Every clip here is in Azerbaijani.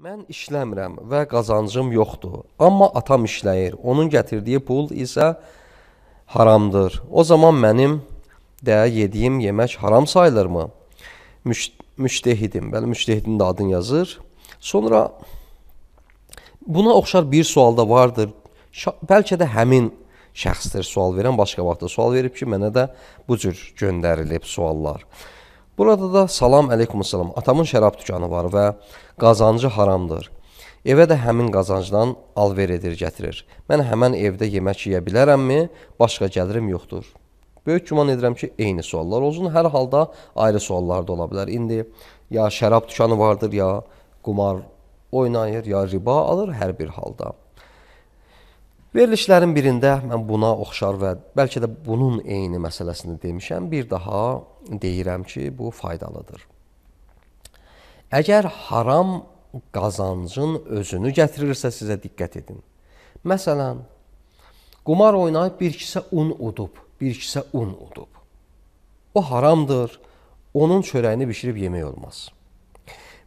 Mən işləmirəm və qazancım yoxdur. Amma atam işləyir. Onun gətirdiyi pul isə haramdır. O zaman mənim də yediyim yemək haram sayılırmı? Müş müştehidim. Bəli, müştehidin də adını yazır. Sonra buna oxşar bir sual da vardır. Şa bəlkə də həmin şəxsdir sual verən başqa vaxtda sual verib ki, mənə də bu cür göndərilib suallar. Burada da salam əleykumussalam. Atamın şərab dükanı var və qazancı haramdır. Evə də həmin qazancdan alver edir, gətirir. Mən həmin evdə yemək yeyə bilərəmmi? Başqa gəlirim yoxdur. Böyük güman edirəm ki, eyni suallar olsun. Hər halda ayrı suallar da ola bilər. İndi ya şərab dükanı vardır, ya qumar oynayır, ya riba alır hər bir halda. Verilişlərin birində mən buna oxşar və bəlkə də bunun eyni məsələsini demişəm. Bir daha deyirəm ki, bu faydalıdır. Əgər haram qazancın özünü gətirirsə sizə diqqət edin. Məsələn, qumar oynayıb bir kisə un udub, bir kisə un udub. O haramdır. Onun çörəyini bişirib yemək olmaz.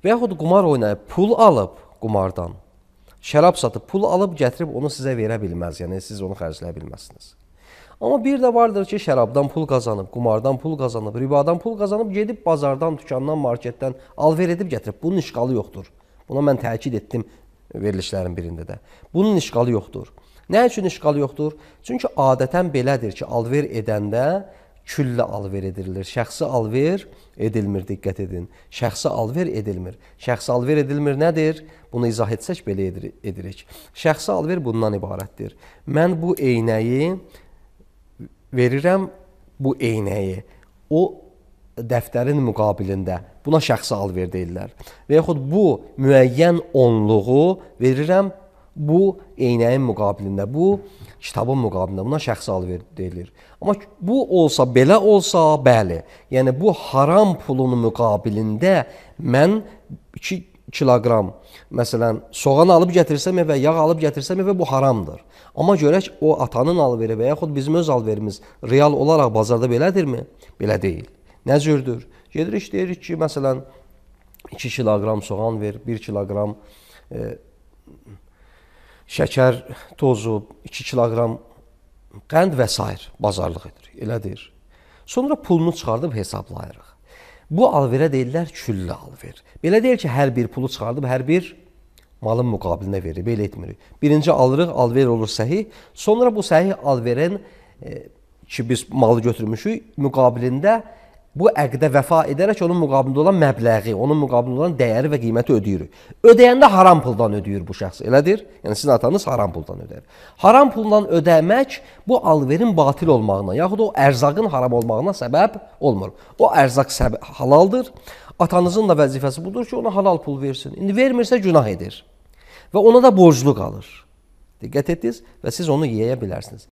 Və yaxud qumar oynayıb pul alıb qumardan şərab satıb pul alıb gətirib onu sizə verə bilməz. Yəni siz onu xərcləyə bilməzsiniz. Amma bir də vardır ki, şərabdan pul qazanıb, qumardan pul qazanıb, ribadan pul qazanıb gedib bazardan, dükandan, marketdən alver edib gətirib. Bunun işğalı yoxdur. Buna mən təkid etdim verilişlərin birində də. Bunun işğalı yoxdur. Nə üçün işğalı yoxdur? Çünki adətən belədir ki, alver edəndə küllə alver edilir. Şəxsi alver edilmir, diqqət edin. Şəxsi alver edilmir. Şəxsi alver edilmir nədir? Bunu izah etsək belə edirik. Şəxsi alver bundan ibarətdir. Mən bu eynəyi verirəm bu eynəyi. O dəftərin müqabilində buna şəxsi alver deyirlər. Və yaxud bu müəyyən onluğu verirəm Bu eynəyin müqabilində, bu kitabın müqabilində buna şəxsi al deyilir. Amma bu olsa, belə olsa, bəli. Yəni bu haram pulun müqabilində mən 2 kiloqram məsələn soğan alıb gətirsəm və yağ alıb gətirsəm və bu haramdır. Amma görək o atanın alveri və yaxud bizim öz alverimiz real olaraq bazarda belədirmi? Belə deyil. Nə cürdür? Gedirik deyirik ki, məsələn 2 kiloqram soğan ver, 1 kiloqram e, şəkər tozu, 2 kiloqram qənd və s. bazarlıq edirik, elədir. Sonra pulunu çıxardıb hesablayırıq. Bu alverə deyirlər küllü alver. Belə deyil ki, hər bir pulu çıxardıb hər bir malın müqabilində verir. Belə etmirik. Birinci alırıq, alver olur səhih. Sonra bu səhih alverin e, ki biz malı götürmüşük, müqabilində bu əqdə vəfa edərək onun müqabilində olan məbləği, onun müqabilində olan dəyəri və qiyməti ödəyirik. Ödəyəndə haram puldan ödəyir bu şəxs, elədir? Yəni sizin atanız haram puldan ödər. Haram puldan ödəmək bu alverin batil olmağına, yaxud o ərzaqın haram olmağına səbəb olmur. O ərzaq halaldır. Atanızın da vəzifəsi budur ki, ona halal pul versin. İndi vermirsə günah edir və ona da borclu qalır. Diqqət etdiniz və siz onu yeyə bilərsiniz.